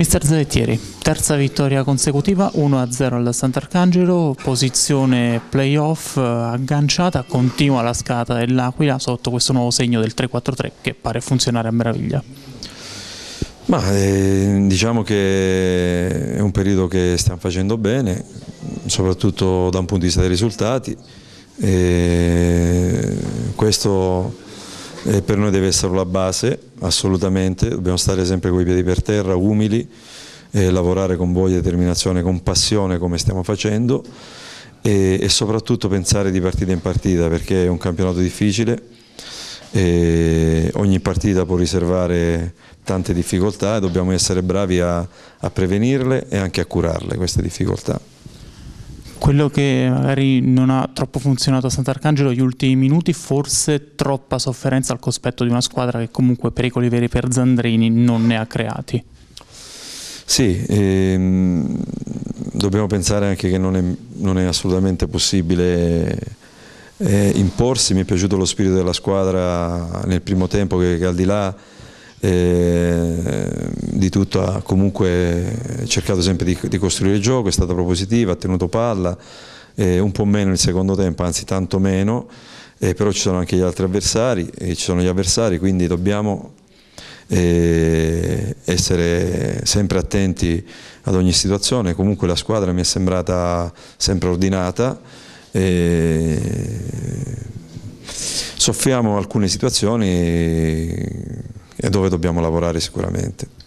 Mister Zalettieri, terza vittoria consecutiva, 1-0 al Sant'Arcangelo, posizione playoff eh, agganciata, continua la scata dell'Aquila sotto questo nuovo segno del 3-4-3 che pare funzionare a meraviglia. Ma, eh, diciamo che è un periodo che stiamo facendo bene, soprattutto da un punto di vista dei risultati. E questo e eh, per noi deve essere la base, assolutamente, dobbiamo stare sempre con i piedi per terra, umili, lavorare con voglia, determinazione, con passione come stiamo facendo e, e, soprattutto pensare di partita in partita perché è un campionato difficile, ogni partita può riservare tante difficoltà e dobbiamo essere bravi a, a prevenirle e anche a curarle queste difficoltà quello che magari non ha troppo funzionato a Sant'Arcangelo gli ultimi minuti, forse troppa sofferenza al cospetto di una squadra che comunque pericoli veri per Zandrini non ne ha creati. Sì, ehm, dobbiamo pensare anche che non è, non è assolutamente possibile eh, imporsi, mi è piaciuto lo spirito della squadra nel primo tempo che, che al di là eh, di tutto ha comunque cercato sempre di, di costruire il gioco, è stata propositiva, ha tenuto palla, eh, un po' meno il secondo tempo, anzi tanto meno, eh, però ci sono anche gli altri avversari, e ci sono gli avversari, quindi dobbiamo essere sempre attenti ad ogni situazione, comunque la squadra mi è sembrata sempre ordinata. soffriamo alcune situazioni dove dobbiamo lavorare sicuramente.